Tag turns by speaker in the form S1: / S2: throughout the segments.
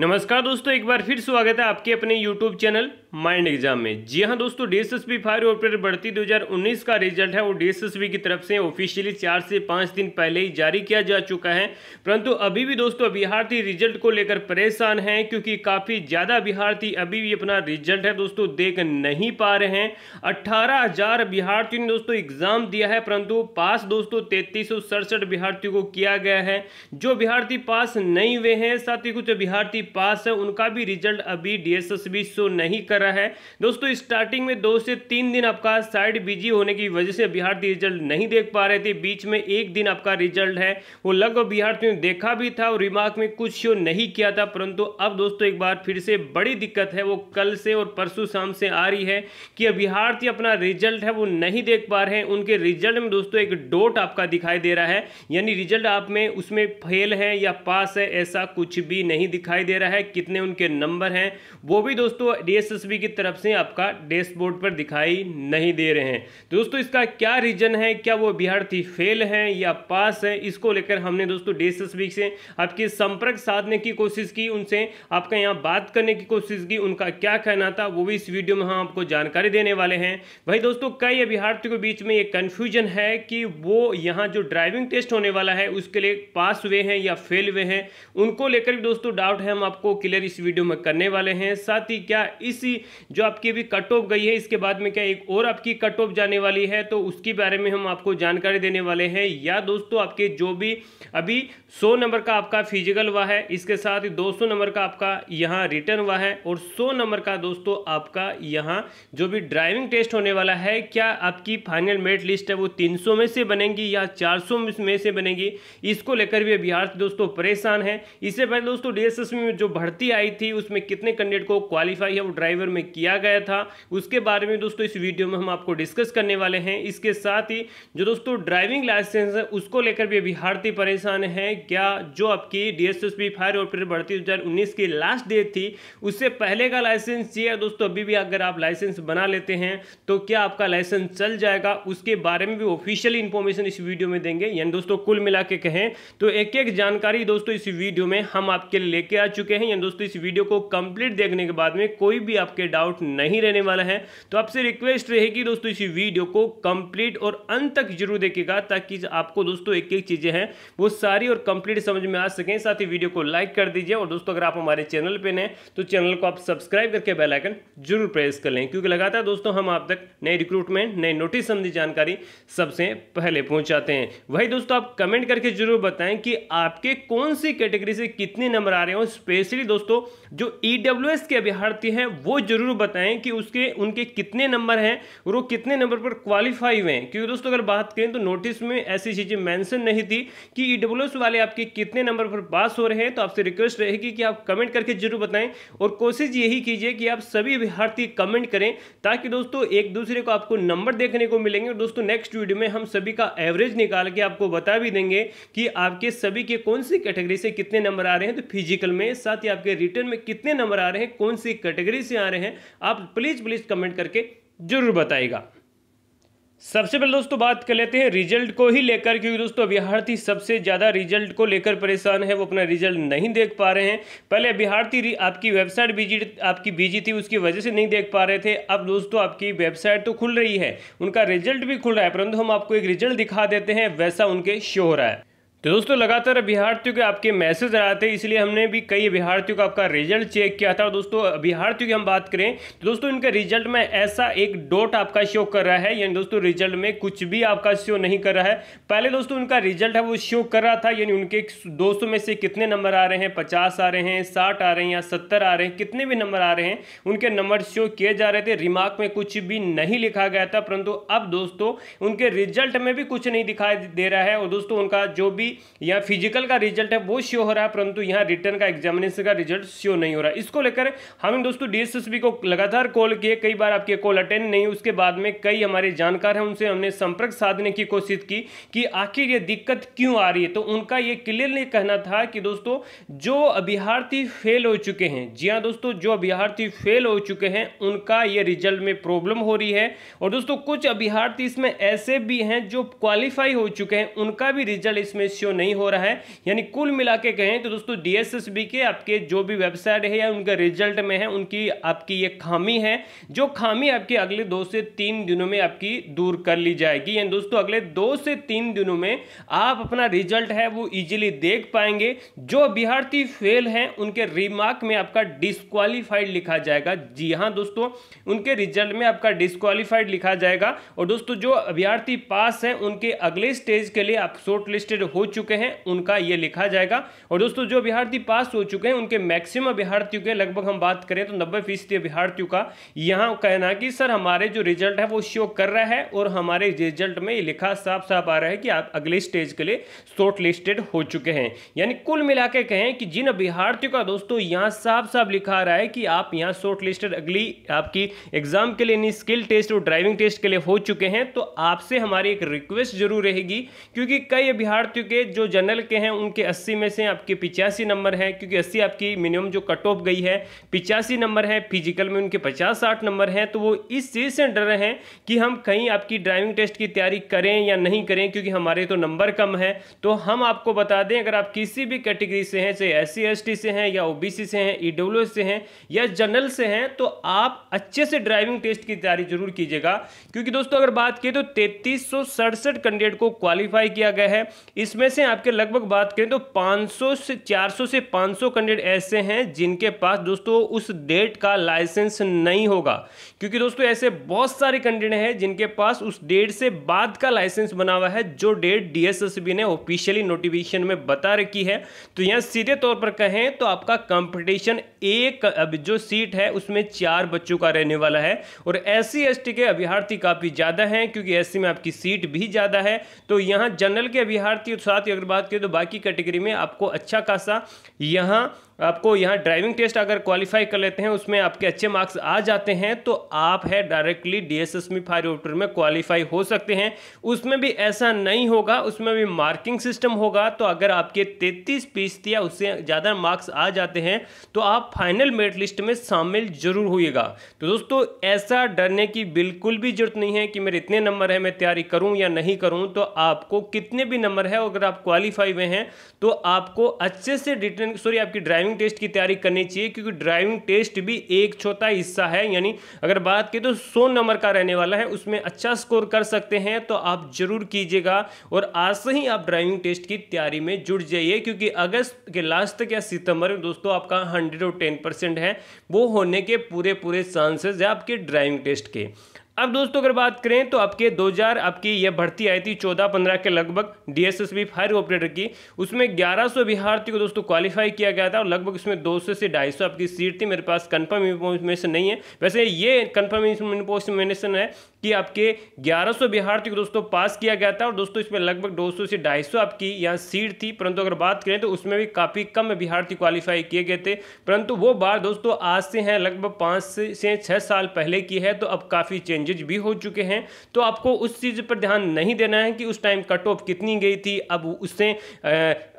S1: नमस्कार दोस्तों एक बार फिर स्वागत है आपके अपने YouTube चैनल माइंड एग्जाम में जी हाँ दोस्तों डीएसएसबी फायर ऑपरेटर भर्ती 2019 का रिजल्ट है वो डीएसएसबी की तरफ से ऑफिशियली चार से पाँच दिन पहले ही जारी किया जा चुका है परंतु अभी भी दोस्तों अभ्यार्थी रिजल्ट को लेकर परेशान हैं क्योंकि काफ़ी ज़्यादा अभ्यार्थी अभी भी अपना रिजल्ट है दोस्तों देख नहीं पा रहे हैं अट्ठारह हज़ार अभ्यार्थियों ने दोस्तों एग्ज़ाम दिया है परंतु पास दोस्तों तैतीस सौ सड़सठ अभ्यार्थियों को किया गया है जो अभ्यार्थी पास नहीं हुए हैं साथ ही कुछ अभ्यार्थी पास है उनका भी रिजल्ट अभी डी एस शो नहीं कर रहा है दोस्तों स्टार्टिंग में दो से तीन दिन आपका साइड बिजी होने की वजह से बिहार की रिजल्ट नहीं देख पा रहे थे बीच में एक दिन आपका रिजल्ट है वो लगभग बिहार ने देखा भी था और रिमार्क में कुछ शो नहीं किया था परंतु अब दोस्तों एक बार फिर से बड़ी दिक्कत है वो कल से और परसों शाम से आ रही है कि अभ्यार्थी अपना रिजल्ट है वो नहीं देख पा रहे हैं उनके रिजल्ट में दोस्तों एक डोट आपका दिखाई दे रहा है यानी रिजल्ट आप में उसमें फेल है या पास है ऐसा कुछ भी नहीं दिखाई दे रहा है कितने उनके नंबर हैं वो भी दोस्तों डी एसएसबी की तरफ से आपका डैशबोर्ड पर दिखाई नहीं दे रहे हैं तो दोस्तों इसका क्या रीजन है क्या वो अभ्यर्थी फेल है या पास है इसको लेकर हमने दोस्तों डी से आपके संपर्क साधने की कोशिश की उनसे आपका यहाँ बात करने की कोशिश की उनका क्या कहना था वो भी इस वीडियो में हम आपको जानकारी देने वाले हैं भाई दोस्तों कई अभ्यार्थियों के बीच में ये कन्फ्यूजन है कि वो यहाँ जो ड्राइविंग टेस्ट होने वाला है उसके लिए पास हुए हैं या फेल हुए हैं उनको लेकर भी दोस्तों डाउट है हम आपको क्लियर इस वीडियो में करने वाले हैं साथ ही क्या इसी जो आपकी अभी कट ऑफ गई है इसके बाद में क्या एक और आपकी कट ऑफ जाने वाली है तो उसके बारे में हम आपको जानकारी देने वाले हैं या दोस्तों आपके जो भी अभी सौ नंबर का आपका फिजिकल हुआ है इसके साथ ही दो नंबर का आपका यहाँ रिटर्न हुआ है और सौ नंबर का दोस्तों आपका यहाँ जो भी ड्राइविंग टेस्ट होने वाला है क्या आपकी फाइनल मेरिट लिस्ट है वो तीन में से बनेंगी या चार में से बनेगी इसको लेकर भी अभ्यार्थी दोस्तों परेशान है इससे पहले दोस्तों डीएसएस में जो भर्ती आई थी उसमें कितने कैंडिडेट को क्वालिफाई है वो ड्राइवर फेवर में किया गया था उसके बारे में दोस्तों इस वीडियो में हम आपको डिस्कस करने वाले हैं इसके साथ ही जो दोस्तों ड्राइविंग लाइसेंस है उसको लेकर भी अभी हारती परेशान है क्या जो आपकी डी फायर ऑपरेटर भर्ती दो की लास्ट डेट थी उससे पहले का लाइसेंस चाहिए दोस्तों अभी भी अगर आप लाइसेंस बना लेते हैं तो क्या आपका लाइसेंस चल जाएगा उसके बारे में भी ऑफिशियल इंफॉर्मेशन इस वीडियो में देंगे यानी दोस्तों कुल मिला के कहें तो एक एक जानकारी दोस्तों इस वीडियो में हम आपके लिए लेके आ चुके हैं यानी दोस्तों इस वीडियो को कंप्लीट देखने के बाद में कोई भी आप आपके डाउट नहीं रहने वाला है तो आपसे रिक्वेस्ट रहेगी दोस्तों इसी वीडियो को कंप्लीट और अंत तक जरूर देखिएगा ताकि आपको दोस्तों एक एक चीज़ें हैं वो सारी और कंप्लीट समझ में आ सकें साथ ही वीडियो को लाइक कर दीजिए और दोस्तों अगर आप हमारे चैनल पर नए तो चैनल को आप सब्सक्राइब करके बेलाइकन जरूर प्रेस कर लें क्योंकि लगातार दोस्तों हम आप तक नए रिक्रूटमेंट नए नोटिस संबंधी जानकारी सबसे पहले पहुंचाते हैं वही दोस्तों आप कमेंट करके जरूर बताएं कि आपके कौन सी कैटेगरी से कितने नंबर आ रहे हो स्पेशली दोस्तों जो ई e के अभ्यर्थी हैं वो जरूर बताएं कि उसके उनके कितने नंबर हैं और वो कितने नंबर पर क्वालिफाई हुए हैं क्योंकि दोस्तों अगर बात करें तो नोटिस में ऐसी चीज़ें मैंसन नहीं थी कि ई e वाले आपके कितने नंबर पर पास हो रहे हैं तो आपसे रिक्वेस्ट रहेगी कि आप कमेंट करके जरूर बताएं और कोशिश यही कीजिए कि आप सभी अभ्यर्थी कमेंट करें ताकि दोस्तों एक दूसरे को आपको नंबर देखने को मिलेंगे और दोस्तों नेक्स्ट वीडियो में हम सभी का एवरेज निकाल के आपको बता भी देंगे कि आपके सभी के कौन सी कैटेगरी से कितने नंबर आ रहे हैं तो फिजिकल में साथ ही आपके रिटर्न में कितने नंबर आ रहे हैं कौन सी कैटेगरी से आ रहे हैं आप प्लीज़ प्लीज़ कमेंट करके जरूर बताएगा सबसे पहले दोस्तों बात कर लेते हैं रिजल्ट को ही लेकर क्योंकि दोस्तों अभ्यार्थी सबसे ज़्यादा रिजल्ट को लेकर परेशान है वो अपना रिजल्ट नहीं देख पा रहे हैं पहले अभ्यार्थी आपकी वेबसाइट बिजी आपकी बिजी थी उसकी वजह से नहीं देख पा रहे थे अब दोस्तों आपकी वेबसाइट तो खुल रही है उनका रिजल्ट भी खुल रहा है परंतु हम आपको एक रिजल्ट दिखा देते हैं वैसा उनके शो हो रहा है तो दोस्तों लगातार अभ्यार्थियों के आपके मैसेज आ रहे थे इसलिए हमने भी कई अभ्यार्थियों का आपका रिजल्ट चेक किया था और दोस्तों अभ्यार्थियों की हम बात करें तो दोस्तों इनके रिजल्ट में ऐसा एक डॉट आपका शो कर रहा है यानी दोस्तों रिजल्ट में कुछ भी आपका शो नहीं कर रहा है पहले दोस्तों उनका रिजल्ट है वो शो कर रहा था यानी उनके दोस्तों में से कितने नंबर आ रहे हैं पचास आ रहे हैं साठ आ रहे हैं या सत्तर आ रहे हैं कितने भी नंबर आ रहे हैं उनके नंबर शो किए जा रहे थे रिमार्क में कुछ भी नहीं लिखा गया था परंतु अब दोस्तों उनके रिजल्ट में भी कुछ नहीं दिखाई दे रहा है और दोस्तों उनका जो भी यहाँ फिजिकल का रिजल्ट है वो श्यो हो रहा है परंतु यहाँ रिटर्न का एग्जामिनेशन का रिजल्ट श्यो नहीं हो रहा इसको लेकर हम दोस्तों डी को लगातार कॉल किए कई बार आपके कॉल अटेंड नहीं उसके बाद में कई हमारे जानकार हैं उनसे हमने संपर्क साधने की कोशिश की कि आखिर ये दिक्कत क्यों आ रही है तो उनका ये क्लियरली कहना था कि दोस्तों जो अभ्यार्थी फेल हो चुके हैं जी हाँ दोस्तों जो अभ्यार्थी फेल हो चुके हैं उनका ये रिजल्ट में प्रॉब्लम हो रही है और दोस्तों कुछ अभ्यार्थी इसमें ऐसे भी हैं जो क्वालिफाई हो चुके हैं उनका भी रिजल्ट इसमें रेशियो नहीं हो रहा है यानी कुल मिला के कहें तो दोस्तों डी के आपके जो भी वेबसाइट है या उनका रिजल्ट में है उनकी आपकी ये खामी है जो खामी आपकी अगले दो से तीन दिनों में आपकी दूर कर ली जाएगी यानी दोस्तों अगले दो से तीन दिनों में आप अपना रिजल्ट है वो इजीली देख पाएंगे जो बिहारती फेल हैं उनके रिमार्क में आपका डिस्कालीफाइड लिखा जाएगा जी हाँ दोस्तों उनके रिजल्ट में आपका डिस्कालीफाइड लिखा जाएगा और दोस्तों जो अभ्यर्थी पास हैं उनके अगले स्टेज के लिए आप शॉर्ट लिस्टेड हो चुके हैं उनका ये लिखा जाएगा और दोस्तों जो अभ्यार्थी पास हो चुके हैं उनके मैक्सिमम अभ्यार्थियों के लगभग हम बात करें तो नब्बे फीसदी अभ्यार्थियों का यहाँ कहना कि सर हमारे जो रिजल्ट है वो शो कर रहा है और हमारे रिजल्ट में ये लिखा साफ साफ आ रहा है कि आप अगले स्टेज के लिए शॉर्ट लिस्टेड हो चुके हैं यानी कुल मिला कहें कि जिन अभ्यार्थियों का दोस्तों यहाँ साफ साफ लिखा रहा है कि आप यहाँ शॉर्ट लिस्टेड अगली आपकी एग्जाम के लिए स्किल टेस्ट और ड्राइविंग टेस्ट के लिए हो चुके हैं तो आपसे हमारी एक रिक्वेस्ट जरूर रहेगी क्योंकि कई अभ्यार्थियों के जो जनरल के हैं उनके अस्सी में से आपके पिचासी नंबर हैं क्योंकि अस्सी आपकी मिनिमम जो कट ऑफ गई है पिचासी नंबर है फिजिकल में उनके पचास साठ नंबर हैं तो वो इस चीज़ से डर रहे हैं कि हम कहीं आपकी ड्राइविंग टेस्ट की तैयारी करें या नहीं करें क्योंकि हमारे तो नंबर कम है तो हम आपको बता दें अगर आप किसी भी कैटेगरी से हैं चाहे एस सी से हैं या ओ से हैं ई e से हैं या जनरल से हैं तो आप अच्छे से ड्राइविंग टेस्ट की तैयारी जरूर कीजिएगा क्योंकि दोस्तों अगर बात की तो तैतीस कैंडिडेट को क्वालिफाई किया गया है इसमें इसमें से आपके लगभग बात करें तो 500 से 400 से 500 सौ कैंडिडेट ऐसे हैं जिनके पास दोस्तों उस डेट का लाइसेंस नहीं होगा क्योंकि दोस्तों ऐसे बहुत सारे कैंडिडेट हैं जिनके पास उस डेट से बाद का लाइसेंस बना हुआ है जो डेट डीएसएसबी ने ऑफिशियली नोटिफिकेशन में बता रखी है तो यहाँ सीधे तौर पर कहें तो आपका कंपटीशन एक अब जो सीट है उसमें चार बच्चों का रहने वाला है और एस सी के अभ्यार्थी काफ़ी ज़्यादा हैं क्योंकि एस में आपकी सीट भी ज़्यादा है तो यहाँ जनरल के अभ्यार्थी साथ की अगर बात करें तो बाकी कैटेगरी में आपको अच्छा खासा यहाँ आपको यहाँ ड्राइविंग टेस्ट अगर क्वालिफाई कर लेते हैं उसमें आपके अच्छे मार्क्स आ जाते हैं तो आप है डायरेक्टली डीएसएसमी फायर ऑफ्टर में क्वालिफाई हो सकते हैं उसमें भी ऐसा नहीं होगा उसमें भी मार्किंग सिस्टम होगा तो अगर आपके तैतीस फीसद या उससे ज़्यादा मार्क्स आ जाते हैं तो आप फाइनल मेरिट लिस्ट में शामिल जरूर होइएगा तो दोस्तों ऐसा डरने की बिल्कुल भी जरूरत नहीं है कि मेरे इतने नंबर है मैं तैयारी करूँ या नहीं करूँ तो आपको कितने भी नंबर है अगर आप क्वालिफाई हुए हैं तो आपको अच्छे से डिटेल सॉरी आपकी ड्राइविंग ड्राइविंग टेस्ट की तैयारी करनी चाहिए क्योंकि ड्राइविंग टेस्ट भी एक छोटा हिस्सा है यानी अगर बात की तो सौ नंबर का रहने वाला है उसमें अच्छा स्कोर कर सकते हैं तो आप जरूर कीजिएगा और आज से ही आप ड्राइविंग टेस्ट की तैयारी में जुड़ जाइए क्योंकि अगस्त के लास्ट तक या सितंबर में दोस्तों आपका हंड्रेड और टेन परसेंट है वो होने के पूरे पूरे चांसेस है आपके ड्राइविंग टेस्ट के अब दोस्तों अगर बात करें तो आपके 2000 आपकी यह भर्ती आई थी 14-15 के लगभग डीएसएसबी फायर ऑपरेटर की उसमें 1100 अभ्यार्थी को दोस्तों क्वालिफाई किया गया था और लगभग इसमें 200 से 250 आपकी सीट थी मेरे पास कंफर्म इन्फॉर्मेशन नहीं है वैसे ये कंफर्म इन्फॉर्मेशन है कि आपके 1100 बिहार्थियों को दोस्तों पास किया गया था और दोस्तों इसमें लगभग 200 से 250 आपकी यहाँ सीट थी परंतु अगर बात करें तो उसमें भी काफ़ी कम बिहार्थी क्वालिफाई किए गए थे परंतु वो बार दोस्तों आज से हैं लगभग पाँच से छः साल पहले की है तो अब काफ़ी चेंजेज भी हो चुके हैं तो आपको उस चीज़ पर ध्यान नहीं देना है कि उस टाइम कट ऑफ कितनी गई थी अब उससे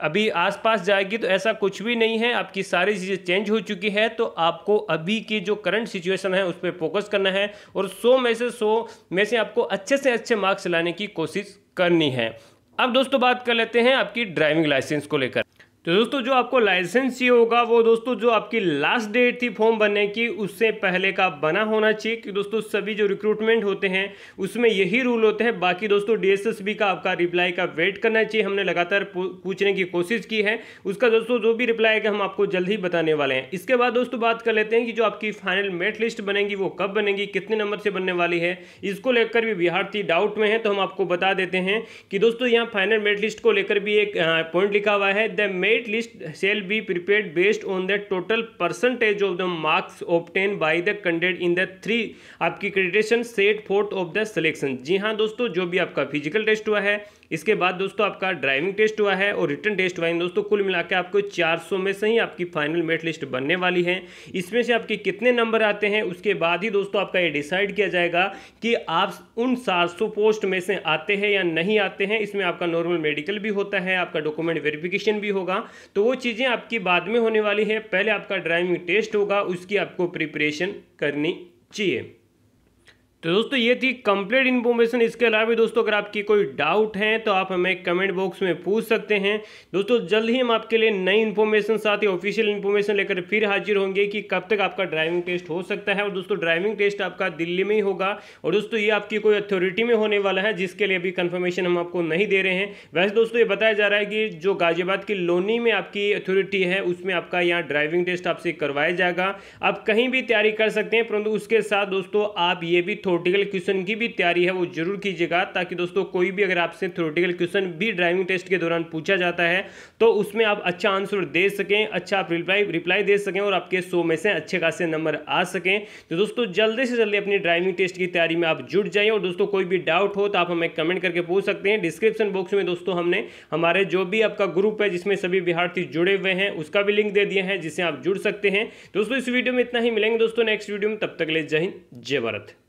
S1: अभी पास जाएगी तो ऐसा कुछ भी नहीं है आपकी सारी चीज़ें चेंज हो चुकी है तो आपको अभी की जो करंट सिचुएशन है उस पर फोकस करना है और सौ में से सौ में से आपको अच्छे से अच्छे मार्क्स लाने की कोशिश करनी है अब दोस्तों बात कर लेते हैं आपकी ड्राइविंग लाइसेंस को लेकर तो दोस्तों जो आपको लाइसेंस चाहिए होगा वो दोस्तों जो आपकी लास्ट डेट थी फॉर्म भरने की उससे पहले का बना होना चाहिए कि दोस्तों सभी जो रिक्रूटमेंट होते हैं उसमें यही रूल होते हैं बाकी दोस्तों डीएसएसबी का आपका रिप्लाई का वेट करना चाहिए हमने लगातार पूछने की कोशिश की है उसका दोस्तों जो भी रिप्लाई है हम आपको जल्द ही बताने वाले हैं इसके बाद दोस्तों बात कर लेते हैं कि जो आपकी फाइनल मेट लिस्ट बनेगी वो कब बनेगी कितने नंबर से बनने वाली है इसको लेकर भी विद्यार्थी डाउट में है तो हम आपको बता देते हैं कि दोस्तों यहाँ फाइनल मेट लिस्ट को लेकर भी एक पॉइंट लिखा हुआ है the merit grade list shall be prepare based on the total percentage of the marks obtained by the candidate in the three आपकी accreditation set forth of the selection जी हाँ दोस्तों जो भी आपका फिजिकल टेस्ट हुआ है इसके बाद दोस्तों आपका ड्राइविंग टेस्ट हुआ है और रिटर्न टेस्ट हुआ है दोस्तों कुल मिला आपको 400 में से ही आपकी फाइनल मेट लिस्ट बनने वाली है इसमें से आपके कितने नंबर आते हैं उसके बाद ही दोस्तों आपका ये डिसाइड किया जाएगा कि आप उन 400 पोस्ट में से आते हैं या नहीं आते हैं इसमें आपका नॉर्मल मेडिकल भी होता है आपका डॉक्यूमेंट वेरिफिकेशन भी होगा तो वो चीज़ें आपकी बाद में होने वाली है पहले आपका ड्राइविंग टेस्ट होगा उसकी आपको प्रिपरेशन करनी चाहिए तो दोस्तों ये थी कंप्लीट इन्फॉर्मेशन इसके अलावा भी दोस्तों अगर आपकी कोई डाउट है तो आप हमें कमेंट बॉक्स में पूछ सकते हैं दोस्तों जल्द ही हम आपके लिए नई इन्फॉर्मेशन साथ ही ऑफिशियल इन्फॉर्मेशन लेकर फिर हाजिर होंगे कि कब तक आपका ड्राइविंग टेस्ट हो सकता है और दोस्तों ड्राइविंग टेस्ट आपका दिल्ली में ही होगा और दोस्तों ये आपकी कोई अथॉरिटी में होने वाला है जिसके लिए अभी कन्फर्मेशन हम आपको नहीं दे रहे हैं वैसे दोस्तों ये बताया जा रहा है कि जो गाजियाबाद की लोनी में आपकी अथॉरिटी है उसमें आपका यहाँ ड्राइविंग टेस्ट आपसे करवाया जाएगा आप कहीं भी तैयारी कर सकते हैं परंतु उसके साथ दोस्तों आप ये भी थोड़ा थ्योरेटिकल क्वेश्चन की भी तैयारी है वो जरूर कीजिएगा ताकि दोस्तों कोई भी अगर आपसे थ्योरेटिकल क्वेश्चन भी ड्राइविंग टेस्ट के दौरान पूछा जाता है तो उसमें आप अच्छा आंसर दे सकें अच्छा आप रिप्लाई रिप्लाई दे सकें और आपके सो में से अच्छे खासे नंबर आ सकें तो दोस्तों जल्दी से जल्दी अपनी ड्राइविंग टेस्ट की तैयारी में आप जुट जाए और दोस्तों कोई भी डाउट हो तो आप हमें कमेंट करके पूछ सकते हैं डिस्क्रिप्शन बॉक्स में दोस्तों हमने हमारे जो भी आपका ग्रुप है जिसमें सभी बिहारती जुड़े हुए हैं उसका भी लिंक दे दिया है जिससे आप जुड़ सकते हैं तो दोस्तों इस वीडियो में इतना ही मिलेंगे दोस्तों नेक्स्ट वीडियो में तब तक ले जय हिंद जय भारत